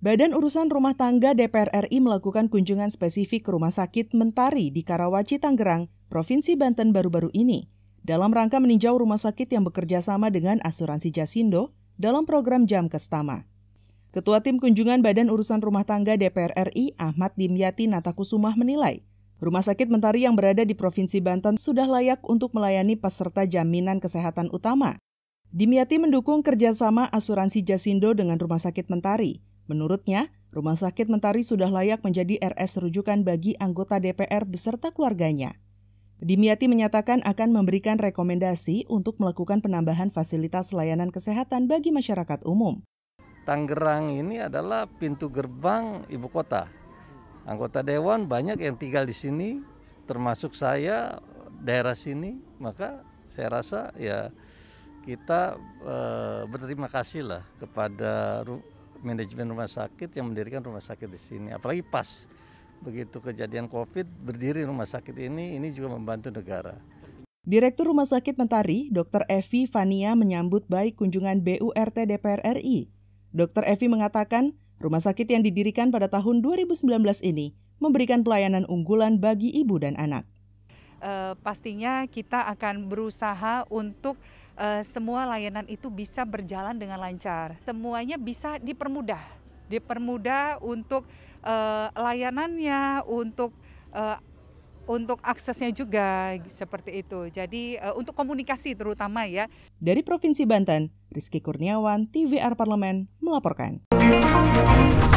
Badan Urusan Rumah Tangga DPR RI melakukan kunjungan spesifik ke Rumah Sakit Mentari di Karawaci, Tangerang, Provinsi Banten baru-baru ini. Dalam rangka meninjau rumah sakit yang bekerja sama dengan Asuransi Jasindo dalam program Jam Kestama. Ketua Tim Kunjungan Badan Urusan Rumah Tangga DPR RI Ahmad Dimyati Natakusumah menilai, Rumah sakit Mentari yang berada di Provinsi Banten sudah layak untuk melayani peserta jaminan kesehatan utama. Dimyati mendukung kerjasama asuransi Jasindo dengan Rumah Sakit Mentari. Menurutnya, Rumah Sakit Mentari sudah layak menjadi RS rujukan bagi anggota DPR beserta keluarganya. Dimyati menyatakan akan memberikan rekomendasi untuk melakukan penambahan fasilitas layanan kesehatan bagi masyarakat umum. Tangerang ini adalah pintu gerbang ibu kota anggota dewan banyak yang tinggal di sini termasuk saya daerah sini maka saya rasa ya kita e, berterima kasih lah kepada ru manajemen rumah sakit yang mendirikan rumah sakit di sini apalagi pas begitu kejadian Covid berdiri rumah sakit ini ini juga membantu negara. Direktur Rumah Sakit Mentari, Dr. Evi Fania menyambut baik kunjungan BURT DPR RI. Dr. Evi mengatakan, Rumah sakit yang didirikan pada tahun 2019 ini memberikan pelayanan unggulan bagi ibu dan anak. Uh, pastinya kita akan berusaha untuk uh, semua layanan itu bisa berjalan dengan lancar. Semuanya bisa dipermudah, dipermudah untuk uh, layanannya, untuk untuk aksesnya juga seperti itu. Jadi uh, untuk komunikasi terutama ya. Dari Provinsi Banten, Rizky Kurniawan, TVR Parlemen melaporkan. Música